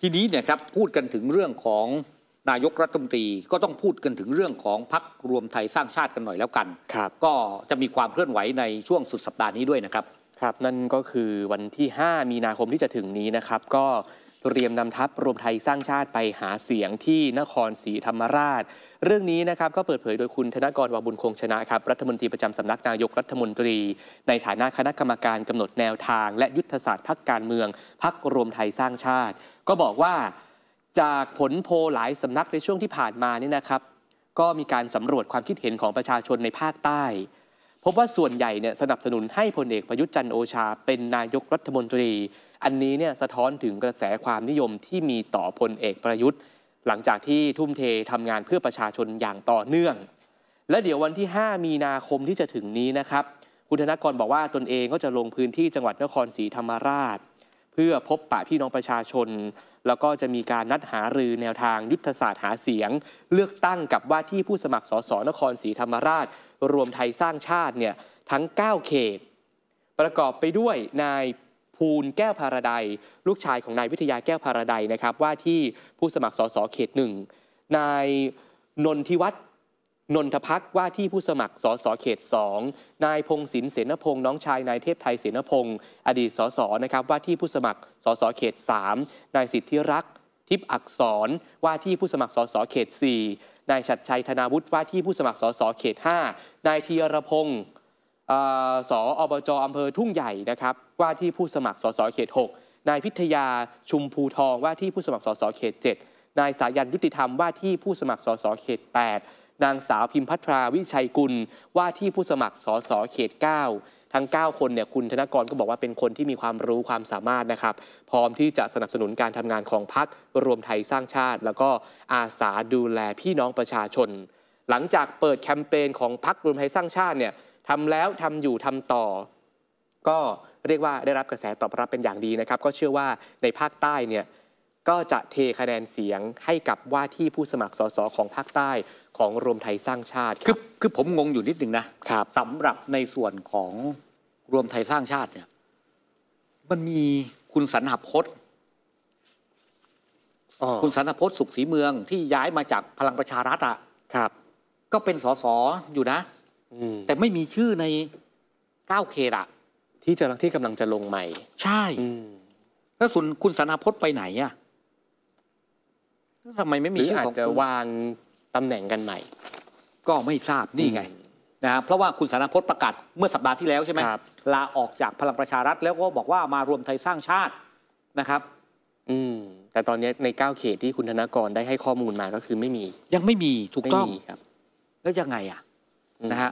ทีนี้เนี่ยครับพูดกันถึงเรื่องของนายกรัฐมนตรี ก็ต้องพูดกันถึงเรื่องของพักรวมไทยสร้างชาติกันหน่อยแล้วกันครับก็จะมีความเคลื่อนไหวในช่วงสุดสัปดาห์นี้ด้วยนะครับครับนั่นก็คือวันที่5มีนาคมที่จะถึงนี้นะครับก็เรียมนำทัพรวมไทยสร้างชาติไปหาเสียงที่นครศรีธรรมราช เรื่องนี้นะครับก็เปิดเผยโดยคุณธนกรวาบุญคงชนะครับรัฐมนตรีประจำสำนักนายกรัฐมนตรี ในฐานะคณะกรรมการกำหนดแนวทาง และยุทธศาสตร์พักการเมืองพักรวมไทยสร้างชาติ ก็บอกว่าจากผลโพลหลายสำนักในช่วงที่ผ่านมานี่นะครับ ก็มีการสำรวจความคิดเห็นของประชาชนในภาคใต้พบว่าส่วนใหญ่เนี่ยสนับสนุนให้พลเอกประยุทธ์จันทร์โอชา เป็น นายกรัฐมนตรี อันนี้เนี่ยสะท้อนถึงกระแสความนิยมที่มีต่อพลเอกประยุทธ์ หลังจากที่ทุ่มเททำงานเพื่อประชาชนอย่างต่อเนื่อง และเดี๋ยววันที่ 5 มีนาคมที่จะถึงนี้นะครับคุณธนกรบอกว่าตนเองก็จะลงพื้นที่จังหวัดนครศรีธรรมราช เพื่อพบปะพี่น้องประชาชน แล้วก็จะมีการนัดหารือแนวทางยุทธศาสตร์หาเสียง เลือกตั้งกับว่าที่ผู้สมัครสสนครศรีธรรมราชรวมไทยสร้างชาติเนี่ยทั้ง9เขตประกอบไปด้วยนายภูลแก้วพาราไดลูกชายของนายวิทยาแก้วพาราไดนะครับว่าที่ผู้สมัครสสเขตหนึ่งนายนนทิวัฒนนนทพักว่าที่ผู้สมัครสสเขตสองนายพงศินเสนพงศ์น้องชายนายเทพไทยเสนพงศ์อดีตสสนะครับว่าที่ผู้สมัครสสเขตสามนายสิทธิรักษ์ทิพย์อักษรว่าที่ผู้สมัครสสเขตส่นายชัดชัยธนาวุฒิว่าที่ผู้สมัครสสเขต5นายธีรพงศ์สออบจอำเภอทุ่งใหญ่นะครับว่าที่ผู้สมัครสสเขต6นายพิทยาชุมภูทองว่าที่ผู้สมัครสสเขต7นายสายันยุติธรรมว่าที่ผู้สมัครสสเขต 8นางสาวพิมพัทราวิชัยกุลว่าที่ผู้สมัครสสเขต9ทั้ง9 คนเนี่ยคุณธนกรก็บอกว่าเป็นคนที่มีความรู้ความสามารถนะครับ พร้อมที่จะสนับสนุนการทำงานของพักรวมไทยสร้างชาติ แล้วก็อาสาดูแลพี่น้องประชาชน หลังจากเปิดแคมเปญของพักรวมไทยสร้างชาติเนี่ยทำแล้วทำอยู่ทำต่อ ก็เรียกว่าได้รับกระแสตอบรับเป็นอย่างดีนะครับ ก็เชื่อว่าในภาคใต้เนี่ยก็จะเทคะแนนเสียงให้กับว่าที่ผู้สมัครสสของภาคใต้ของรวมไทยสร้างชาติ คืรัอบคือผมงงอยู่นิดหนึ่งนะครับสำหรับในส่วนของรวมไทยสร้างชาติ เนี่ย มันมีคุณสันหพศคุณสันพศสุขศรีเมืองที่ย้ายมาจากพลังประชารัฐอ่ะครับ ก็เป็นสสอยู่นะแต่ไม่มีชื่อในเก้าเครอะที่จะที่กำลังจะลงใหม่ ใช่ถ้าสุนคุณสันพศไปไหนอ่ะทำไมไม่มีชื่อของหรืออาจจะวางตำแหน่งกันใหม่ ก็ไม่ทราบ นี่ไงนะเพราะว่าคุณสารพจน์ประกาศเมื่อสัปดาห์ที่แล้วใช่ไหมลาออกจากพลังประชารัฐแล้วก็บอกว่ามารวมไทยสร้างชาตินะครับ อืมแต่ตอนนี้ในก้าเขตที่คุณธนากรได้ให้ข้อมูลมาก็คือไม่มี ยังไม่มี ถูกต้องครับ แล้วยังไงอ่ะนะฮะ